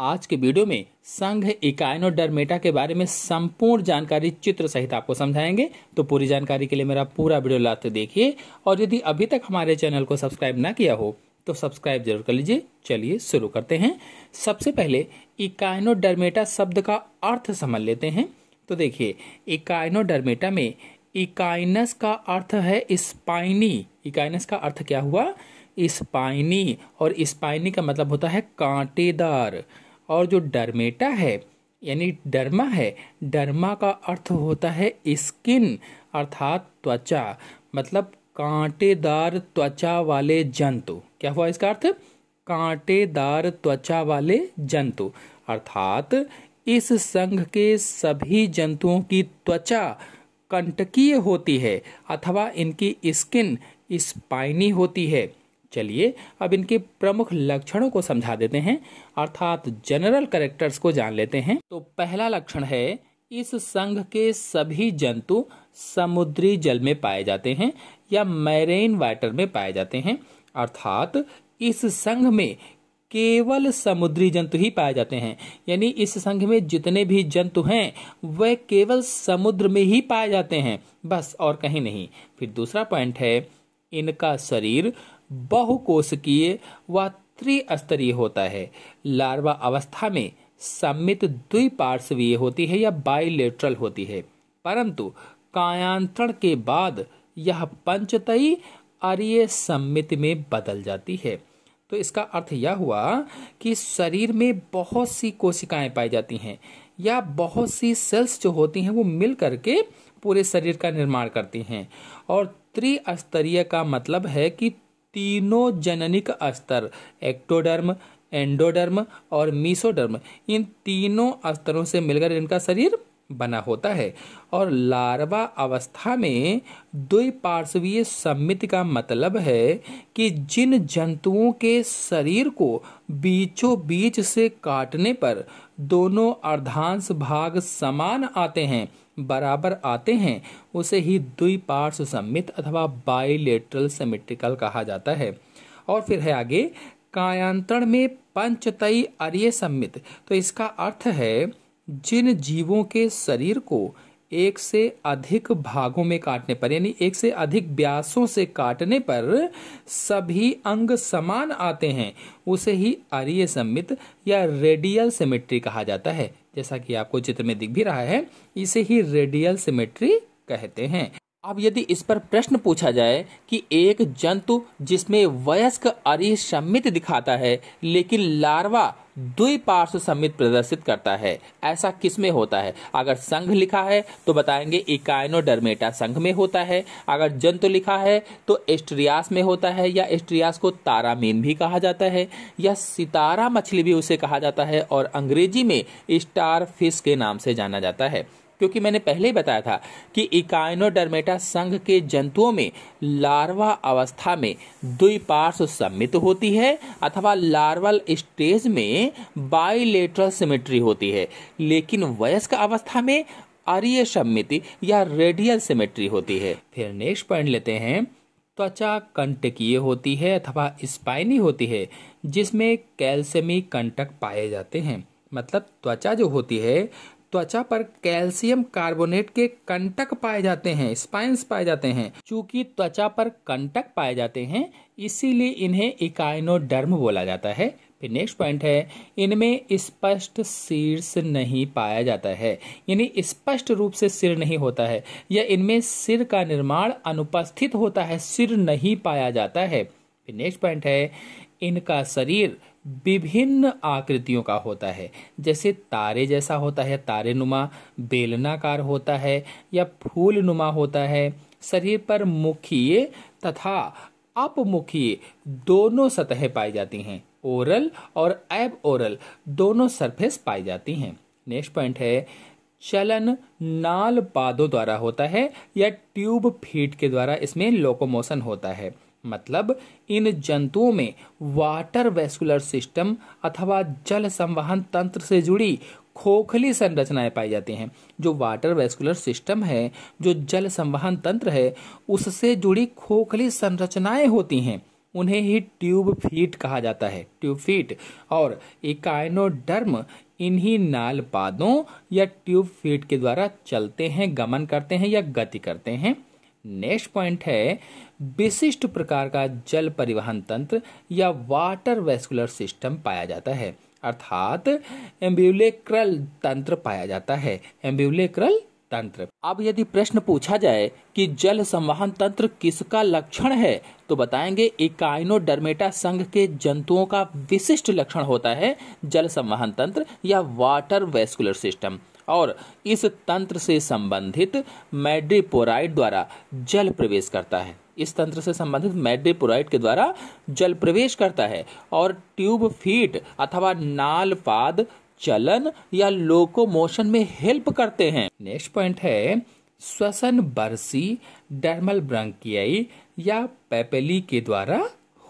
आज के वीडियो में संघ इकाइन और डरमेटा के बारे में संपूर्ण जानकारी चित्र सहित आपको समझाएंगे तो पूरी जानकारी के लिए मेरा पूरा वीडियो लाते देखिए और यदि अभी तक हमारे चैनल को सब्सक्राइब ना किया हो तो सब्सक्राइब जरूर कर लीजिए चलिए शुरू करते हैं सबसे पहले इकाइनो डरमेटा शब्द का अर्थ समझ लेते हैं तो देखिए इकाइनो डरमेटा में इकाइनस का अर्थ है स्पाइनी इकाइनस का अर्थ क्या हुआ स्पाइनी और स्पाइनी का मतलब होता है कांटेदार और जो डर्मेटा है यानी डर्मा है डर्मा का अर्थ होता है स्किन अर्थात त्वचा मतलब कांटेदार त्वचा वाले जंतु क्या हुआ इसका अर्थ कांटेदार त्वचा वाले जंतु अर्थात इस संघ के सभी जंतुओं की त्वचा कंटकीय होती है अथवा इनकी स्किन स्पाइनी होती है चलिए अब इनके प्रमुख लक्षणों को समझा देते हैं अर्थात जनरल करेक्टर्स को जान लेते हैं तो पहला लक्षण है इस संघ के सभी जंतु समुद्री जल में पाए जाते हैं या मैरेन वाटर में पाए जाते हैं अर्थात इस संघ में केवल समुद्री जंतु ही पाए जाते हैं यानी इस संघ में जितने भी जंतु हैं वे केवल समुद्र में ही पाए जाते हैं बस और कहीं नहीं फिर दूसरा पॉइंट है इनका शरीर बहुकोशिकीय व त्रिस्तरीय होता है लार्वा अवस्था में सम्मित द्विपार्श्वीय होती है या बाइलेट्रल होती है परंतु कायांतरण के बाद यह पंचतई अर्य सम्मित में बदल जाती है तो इसका अर्थ यह हुआ कि शरीर में बहुत सी कोशिकाएं पाई जाती हैं या बहुत सी सेल्स जो होती हैं वो मिल करके पूरे शरीर का निर्माण करती हैं और त्रिस्तरीय का मतलब है कि तीनों जननिक स्तर एक्टोडर्म एंडोडर्म और मीसोडर्म इन तीनों स्तरों से मिलकर इनका शरीर बना होता है और लार्वा अवस्था में द्विपार्श्वीय सम्मित का मतलब है कि जिन जंतुओं के शरीर को बीचों बीच से काटने पर दोनों अर्धांश भाग समान आते हैं बराबर आते हैं उसे ही द्विपार्श्व सम्मित अथवा बाइलेटरल सेमिट्रिकल कहा जाता है और फिर है आगे कायांतरण में पंचतई अर्य सम्मित तो इसका अर्थ है जिन जीवों के शरीर को एक से अधिक भागों में काटने पर यानी एक से अधिक व्यासों से काटने पर सभी अंग समान आते हैं उसे ही अरिय सम्मित या रेडियल सिमेट्री कहा जाता है जैसा कि आपको चित्र में दिख भी रहा है इसे ही रेडियल सिमेट्री कहते हैं अब यदि इस पर प्रश्न पूछा जाए कि एक जंतु जिसमें वयस्क अरि सम्मित दिखाता है लेकिन लार्वा द्विपार्श्व सम्मित प्रदर्शित करता है ऐसा किस में होता है अगर संघ लिखा है तो बताएंगे इकाइनोडर्मेटा संघ में होता है अगर जंतु लिखा है तो एस्ट्रियास में होता है या एस्ट्रियास को तारामीन भी कहा जाता है या सितारा मछली भी उसे कहा जाता है और अंग्रेजी में स्टार फिश के नाम से जाना जाता है क्योंकि मैंने पहले ही बताया था कि इकाइनोडर्मेटा संघ के जंतुओं में लार्वा अवस्था में द्विपार्श्व सम्मित होती है अथवा लार्वल स्टेज में बाइलेटरल सिमेट्री होती है लेकिन वयस्क अवस्था में अरिय सम्मिति या रेडियल सिमेट्री होती है फिर नेक्स्ट पॉइंट लेते हैं त्वचा कंटकीय होती है अथवा स्पाइनी होती है जिसमें कैल्शियमी कंटक पाए जाते हैं मतलब त्वचा जो होती है त्वचा पर कैल्शियम कार्बोनेट के कंटक पाए जाते हैं स्पाइंस पाए जाते हैं चूंकि त्वचा पर कंटक पाए जाते हैं इसीलिए इन्हें इकाइनोडर्म बोला जाता है फिर नेक्स्ट पॉइंट है इनमें स्पष्ट शीर्ष नहीं पाया जाता है यानी स्पष्ट रूप से सिर नहीं होता है या इनमें सिर का निर्माण अनुपस्थित होता है सिर नहीं पाया जाता है फिर नेक्स्ट पॉइंट है इनका शरीर विभिन्न आकृतियों का होता है जैसे तारे जैसा होता है तारे नुमा बेलनाकार होता है या फूल नुमा होता है शरीर पर मुखीय तथा अपमुखीय दोनों सतहें पाई जाती हैं ओरल और एब ओरल दोनों सरफेस पाई जाती हैं नेक्स्ट पॉइंट है चलन नाल पादों द्वारा होता है या ट्यूब फीट के द्वारा इसमें लोकोमोशन होता है मतलब इन जंतुओं में वाटर वेस्कुलर सिस्टम अथवा जल संवहन तंत्र से जुड़ी खोखली संरचनाएं पाई जाती हैं जो वाटर वेस्कुलर सिस्टम है जो जल संवहन तंत्र है उससे जुड़ी खोखली संरचनाएं होती हैं उन्हें ही ट्यूब फीट कहा जाता है ट्यूब फीट और इकाइनोडर्म इन्हीं नाल पादों या ट्यूब फीट के द्वारा चलते हैं गमन करते हैं या गति करते हैं नेक्स्ट पॉइंट है विशिष्ट प्रकार का जल परिवहन तंत्र या वाटर वेस्कुलर सिस्टम पाया जाता है अर्थात एम्ब्यूलेक्रल तंत्र पाया जाता है एम्ब्यूलेक्रल तंत्र अब यदि प्रश्न पूछा जाए कि जल संवहन तंत्र किसका लक्षण है तो बताएंगे इकाइनोडर्मेटा संघ के जंतुओं का विशिष्ट लक्षण होता है जल संवहन तंत्र या वाटर वेस्कुलर सिस्टम और इस तंत्र से संबंधित मैड्रीपोराइड द्वारा जल प्रवेश करता है इस तंत्र से संबंधित मैड्रीपोराइड के द्वारा जल प्रवेश करता है और ट्यूब फीट अथवा नाल पाद चलन या लोकोमोशन में हेल्प करते हैं नेक्स्ट पॉइंट है श्वसन बरसी डर्मल ब्रंकियाई या पेपेली के द्वारा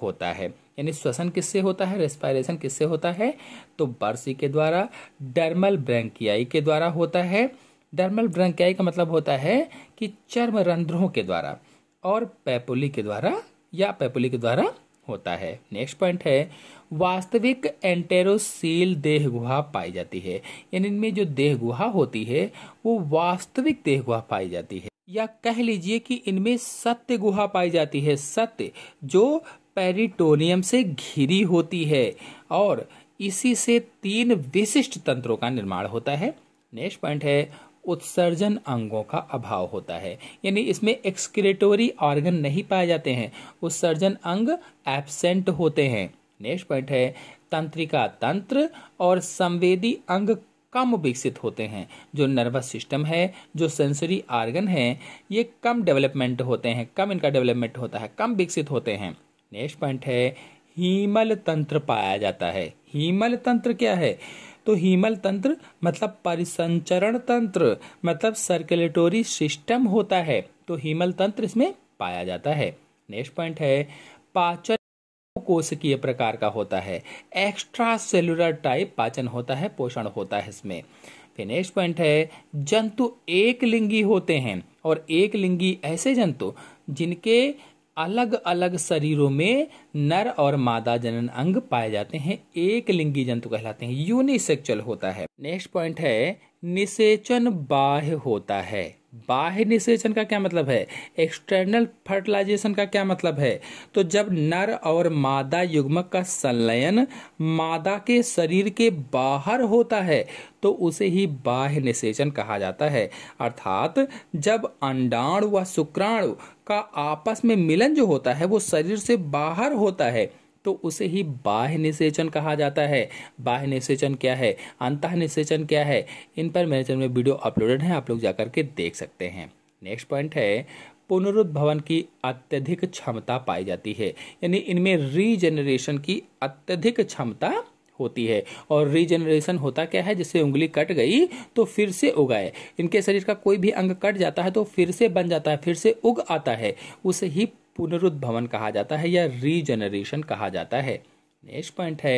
होता है यानी श्वसन किससे होता है रेस्पायरेशन किससे होता है तो बर्सी के द्वारा डर्मल ब्रैंकियाई के द्वारा होता है डर्मल ब्रैंकियाई का मतलब होता है कि चर्म रंध्रों के द्वारा और पैपुली के द्वारा या पैपुली के द्वारा होता है नेक्स्ट पॉइंट है वास्तविक एंटेरोसील देह गुहा पाई जाती है यानी इनमें जो देह गुहा होती है वो वास्तविक देह गुहा पाई जाती है या कह लीजिए कि इनमें सत्य गुहा पाई जाती है सत्य जो पेरिटोनियम से घिरी होती है और इसी से तीन विशिष्ट तंत्रों का निर्माण होता है नेक्स्ट पॉइंट है उत्सर्जन अंगों का अभाव होता है यानी इसमें एक्सक्रेटोरी ऑर्गन नहीं पाए जाते हैं उत्सर्जन अंग एबसेंट होते हैं नेक्स्ट पॉइंट है तंत्रिका तंत्र और संवेदी अंग कम विकसित होते हैं जो नर्वस सिस्टम है जो सेंसरी आर्गन है ये कम डेवलपमेंट होते हैं कम इनका डेवलपमेंट होता है कम विकसित होते हैं नेक्स्ट पॉइंट है हीमल तंत्र पाया जाता है हीमल तंत्र क्या है तो हीमल तंत्र मतलब परिसंचरण तंत्र मतलब सर्कुलेटोरी सिस्टम होता है तो हीमल तंत्र इसमें पाया जाता है नेक्स्ट पॉइंट है पाचन कोशिकीय प्रकार का होता है एक्स्ट्रा सेलुलर टाइप पाचन होता है पोषण होता है इसमें फिर नेक्स्ट पॉइंट है जंतु एक लिंगी होते हैं और एक लिंगी ऐसे जंतु जिनके अलग अलग शरीरों में नर और मादा जनन अंग पाए जाते हैं एक लिंगी जंतु कहलाते हैं यूनिसेक्चुअल होता है नेक्स्ट पॉइंट है निषेचन बाह्य होता है बाह्य निषेचन का क्या मतलब है एक्सटर्नल फर्टिलाइजेशन का क्या मतलब है तो जब नर और मादा युग्मक का संलयन मादा के शरीर के बाहर होता है तो उसे ही बाह्य निषेचन कहा जाता है अर्थात जब अंडाणु व शुक्राणु का आपस में मिलन जो होता है वो शरीर से बाहर होता है तो उसे ही बाह्य निषेचन कहा जाता है बाह्य निषेचन क्या है अंत निषेचन क्या है इन पर मेरे चैनल में वीडियो अपलोडेड है आप लोग जा करके देख सकते हैं नेक्स्ट पॉइंट है पुनरुद्भवन की अत्यधिक क्षमता पाई जाती है यानी इनमें रीजेनरेशन की अत्यधिक क्षमता होती है और रीजेनरेशन होता क्या है जिससे उंगली कट गई तो फिर से उगाए इनके शरीर का कोई भी अंग कट जाता है तो फिर से बन जाता है फिर से उग आता है उसे ही पुनरुद्भवन कहा जाता है या रीजनरेशन कहा जाता है नेक्स्ट पॉइंट है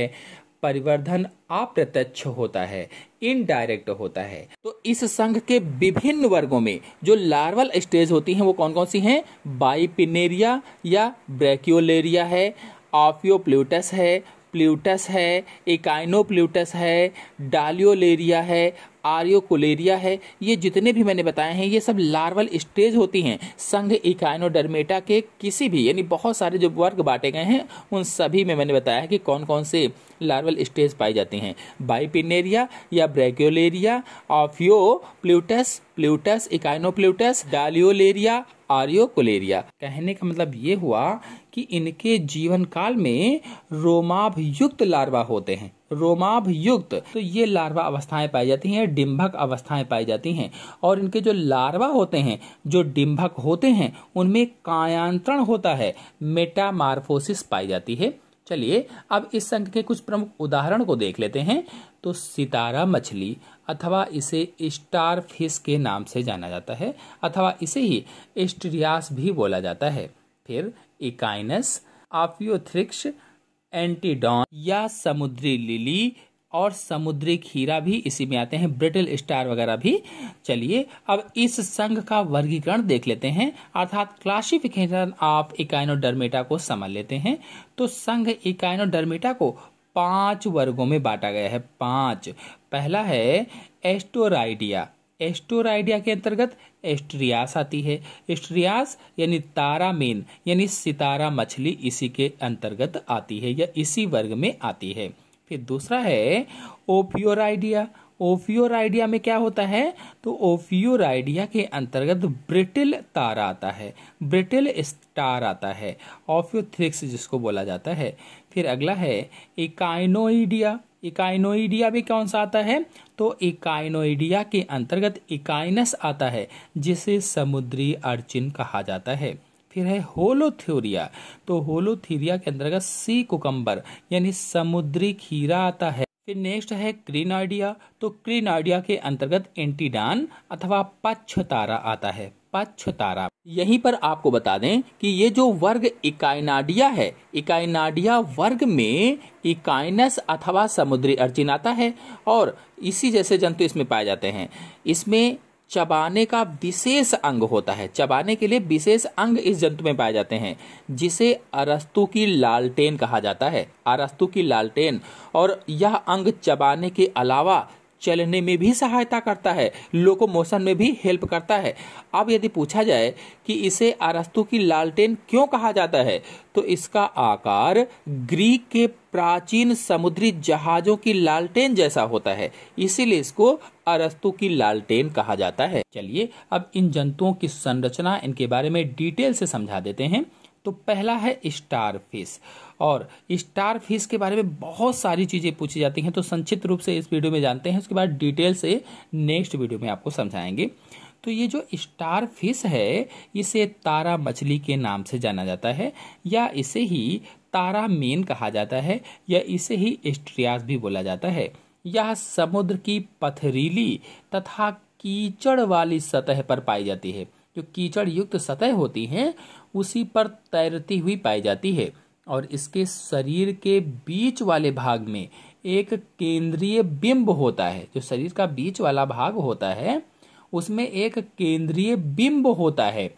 परिवर्धन अप्रत्यक्ष होता है इनडायरेक्ट होता है तो इस संघ के विभिन्न वर्गों में जो लार्वल स्टेज होती हैं वो कौन कौन सी हैं बाइपिनेरिया या ब्रैक्योलेरिया है ऑफियोप्लूटस है प्ल्यूटस है इकाइनोप्लूटस है डालियोलेरिया है आर्यो कोलेरिया है ये जितने भी मैंने बताए हैं ये सब लार्वल स्टेज होती हैं संघ इकाइनोडर्मेटा के किसी भी यानी बहुत सारे जो वर्ग बांटे गए हैं उन सभी में मैंने बताया कि कौन कौन से लार्वल स्टेज पाई जाती हैं बाइपिनेरिया या brachiolaria ophiopluteus pluteus pluteus doliolaria auricularia कहने का मतलब ये हुआ कि इनके जीवन काल में रोमाभयुक्त लार्वा होते हैं रोमाभ युक्त तो ये लार्वा अवस्थाएं पाई जाती हैं डिम्भक अवस्थाएं पाई जाती हैं और इनके जो लार्वा होते हैं जो डिम्भक होते हैं उनमें कायांतरण होता है मेटामार्फोसिस पाई जाती है चलिए अब इस संघ के कुछ प्रमुख उदाहरण को देख लेते हैं तो सितारा मछली अथवा इसे स्टार फिश के नाम से जाना जाता है अथवा इसे ही एस्ट्रियास भी बोला जाता है फिर इकाइनस आफियोथ्रिक्स एंटीडॉन या समुद्री लिली और समुद्री खीरा भी इसी में आते हैं ब्रिटल स्टार वगैरह भी चलिए अब इस संघ का वर्गीकरण देख लेते हैं अर्थात क्लासिफिकेशन आप इकाइनोडर्मेटा को समझ लेते हैं तो संघ इकाइनोडर्मेटा को पांच वर्गों में बांटा गया है पांच पहला है एस्टोराइडिया एस्टोर आइडिया के अंतर्गत एस्ट्रियास आती है एस्ट्रियास यानी तारा मेन यानी सितारा मछली इसी के अंतर्गत आती है या इसी वर्ग में आती है फिर दूसरा है ओफियोर आइडिया ओफियोर आइडिया में क्या होता है तो ओफियोर आइडिया के अंतर्गत ब्रिटिल तारा आता है ब्रिटिल स्टार आता है ऑफियोथ्रिक्स जिसको बोला जाता है फिर अगला है इकाइनोइडिया इकाइनोइडिया भी कौन सा आता है तो इकाइनोइडिया के अंतर्गत इकाइनस आता है जिसे समुद्री अर्चिन कहा जाता है फिर है होलोथ्योरिया तो होलोथीरिया के अंतर्गत सी कुकम्बर यानी समुद्री खीरा आता है फिर नेक्स्ट है क्रीनाइडिया तो क्रीनाइडिया के अंतर्गत एंटीडान अथवा तारा आता है तारा यहीं पर आपको बता दें कि ये जो वर्ग इकाइनाडिया है इकाइनाडिया वर्ग में इकाइनस अथवा समुद्री अर्चिन आता है और इसी जैसे जंतु इसमें पाए जाते हैं इसमें चबाने का विशेष अंग होता है चबाने के लिए विशेष अंग इस जंतु में पाए जाते हैं जिसे अरस्तु की लालटेन कहा जाता है अरस्तु की लालटेन और यह अंग चबाने के अलावा चलने में भी सहायता करता है लोकोमोशन मोशन में भी हेल्प करता है अब यदि पूछा जाए कि इसे अरस्तु की लालटेन क्यों कहा जाता है तो इसका आकार ग्रीक के प्राचीन समुद्री जहाजों की लालटेन जैसा होता है इसीलिए इसको अरस्तु की लालटेन कहा जाता है चलिए अब इन जंतुओं की संरचना इनके बारे में डिटेल से समझा देते हैं तो पहला है स्टार फिश और स्टार फिश के बारे में बहुत सारी चीज़ें पूछी जाती हैं तो संक्षिप्त रूप से इस वीडियो में जानते हैं उसके बाद डिटेल से नेक्स्ट वीडियो में आपको समझाएंगे तो ये जो स्टार फिश है इसे तारा मछली के नाम से जाना जाता है या इसे ही तारा मेन कहा जाता है या इसे ही एस्ट्रियास भी बोला जाता है यह समुद्र की पथरीली तथा कीचड़ वाली सतह पर पाई जाती है जो कीचड़ युक्त सतह होती है उसी पर तैरती हुई पाई जाती है और इसके शरीर के बीच वाले भाग में एक केंद्रीय बिंब होता है जो शरीर का बीच वाला भाग होता है उसमें एक केंद्रीय बिंब होता है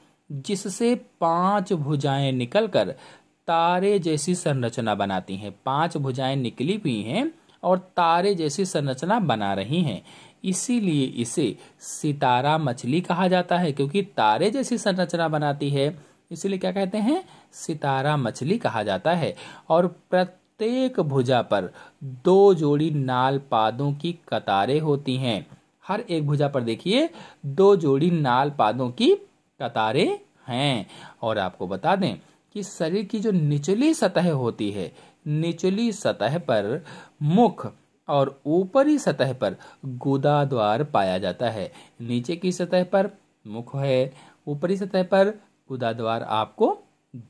जिससे पांच भुजाएं निकलकर तारे जैसी संरचना बनाती हैं पांच भुजाएं निकली हुई हैं और तारे जैसी संरचना बना रही हैं इसीलिए इसे सितारा मछली कहा जाता है क्योंकि तारे जैसी संरचना बनाती है इसीलिए क्या कहते हैं सितारा मछली कहा जाता है और प्रत्येक भुजा पर दो जोड़ी नाल पादों की कतारें होती हैं हर एक भुजा पर देखिए दो जोड़ी नाल पादों की कतारें हैं और आपको बता दें कि शरीर की जो निचली सतह होती है निचली सतह पर मुख और ऊपरी सतह पर गुदा द्वार पाया जाता है नीचे की सतह पर मुख है ऊपरी सतह पर गुदा द्वार आपको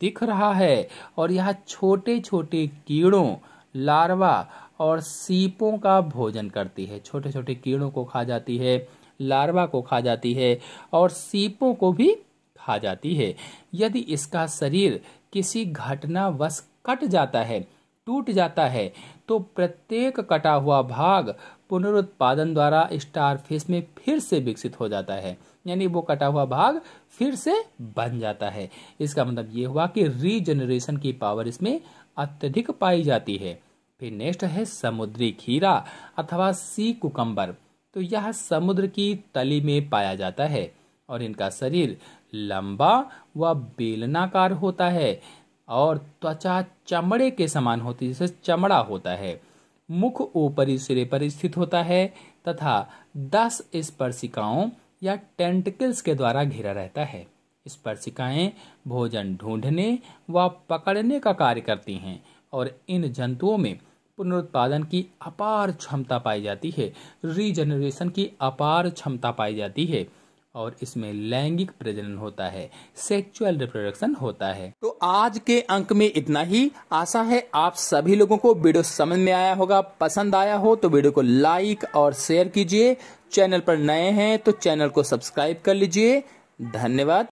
दिख रहा है और यह छोटे छोटे कीड़ों लार्वा और सीपों का भोजन करती है छोटे छोटे कीड़ों को खा जाती है लार्वा को खा जाती है और सीपों को भी खा जाती है यदि इसका शरीर किसी घटनावश कट जाता है टूट जाता है तो प्रत्येक कटा हुआ भाग पुनरुत्पादन द्वारा स्टारफिश में फिर से विकसित हो जाता है यानी वो कटा हुआ भाग फिर से बन जाता है इसका मतलब ये हुआ कि रीजनरेशन की पावर इसमें अत्यधिक पाई जाती है फिर नेक्स्ट है समुद्री खीरा अथवा सी कुकम्बर तो यह समुद्र की तली में पाया जाता है और इनका शरीर लंबा व बेलनाकार होता है और त्वचा चमड़े के समान होती है जिसे चमड़ा होता है मुख ऊपरी सिरे पर स्थित होता है तथा दस स्पर्शिकाओं या टेंटिकल्स के द्वारा घिरा रहता है स्पर्शिकाएं भोजन ढूंढने व पकड़ने का कार्य करती हैं और इन जंतुओं में पुनरुत्पादन की अपार क्षमता पाई जाती है रीजनरेशन की अपार क्षमता पाई जाती है और इसमें लैंगिक प्रजनन होता है सेक्सुअल रिप्रोडक्शन होता है तो आज के अंक में इतना ही आशा है आप सभी लोगों को वीडियो समझ में आया होगा पसंद आया हो तो वीडियो को लाइक और शेयर कीजिए चैनल पर नए हैं तो चैनल को सब्सक्राइब कर लीजिए धन्यवाद